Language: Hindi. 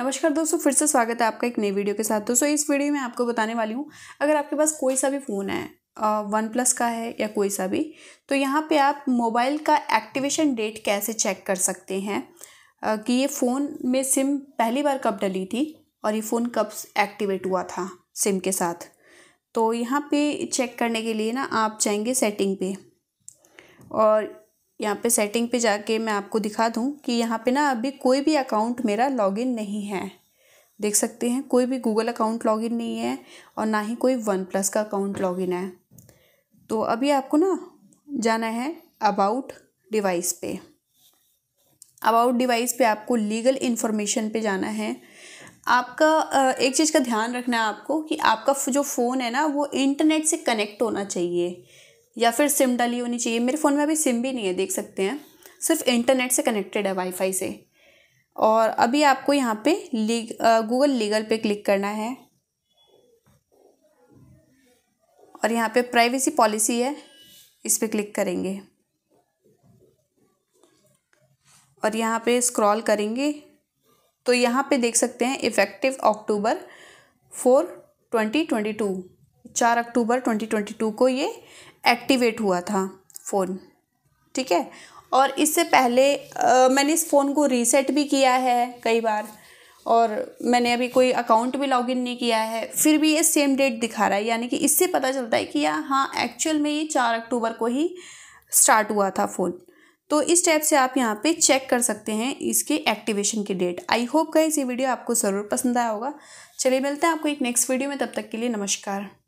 नमस्कार दोस्तों फिर से स्वागत है आपका एक नई वीडियो के साथ दोस्तों इस वीडियो में आपको बताने वाली हूँ अगर आपके पास कोई सा भी फ़ोन है वन प्लस का है या कोई सा भी तो यहाँ पे आप मोबाइल का एक्टिवेशन डेट कैसे चेक कर सकते हैं आ, कि ये फ़ोन में सिम पहली बार कब डली थी और ये फ़ोन कब एक्टिवेट हुआ था सिम के साथ तो यहाँ पर चेक करने के लिए ना आप जाएंगे सेटिंग पे और यहाँ पे सेटिंग पे जाके मैं आपको दिखा दूँ कि यहाँ पे ना अभी कोई भी अकाउंट मेरा लॉगिन नहीं है देख सकते हैं कोई भी गूगल अकाउंट लॉगिन नहीं है और ना ही कोई वन प्लस का अकाउंट लॉगिन है तो अभी आपको ना जाना है अबाउट डिवाइस पे अबाउट डिवाइस पे आपको लीगल इन्फॉर्मेशन पे जाना है आपका एक चीज़ का ध्यान रखना है आपको कि आपका जो फ़ोन है ना वो इंटरनेट से कनेक्ट होना चाहिए या फिर सिम डाली होनी चाहिए मेरे फ़ोन में अभी सिम भी नहीं है देख सकते हैं सिर्फ इंटरनेट से कनेक्टेड है वाईफाई से और अभी आपको यहाँ पे लीग गूगल लीगल पे क्लिक करना है और यहाँ पे प्राइवेसी पॉलिसी है इस पर क्लिक करेंगे और यहाँ पे स्क्रॉल करेंगे तो यहाँ पे देख सकते हैं effective October four twenty twenty two चार अक्टूबर ट्वेंटी ट्वेंटी टू को ये एक्टिवेट हुआ था फ़ोन ठीक है और इससे पहले आ, मैंने इस फ़ोन को रीसेट भी किया है कई बार और मैंने अभी कोई अकाउंट भी लॉगिन नहीं किया है फिर भी ये सेम डेट दिखा रहा है यानी कि इससे पता चलता है कि यार हाँ एक्चुअल में ये चार अक्टूबर को ही स्टार्ट हुआ था फ़ोन तो इस टाइप से आप यहाँ पे चेक कर सकते हैं इसके एक्टिवेशन की डेट आई होप गाइस ये वीडियो आपको ज़रूर पसंद आया होगा चलिए मिलते हैं आपको एक नेक्स्ट वीडियो में तब तक के लिए नमस्कार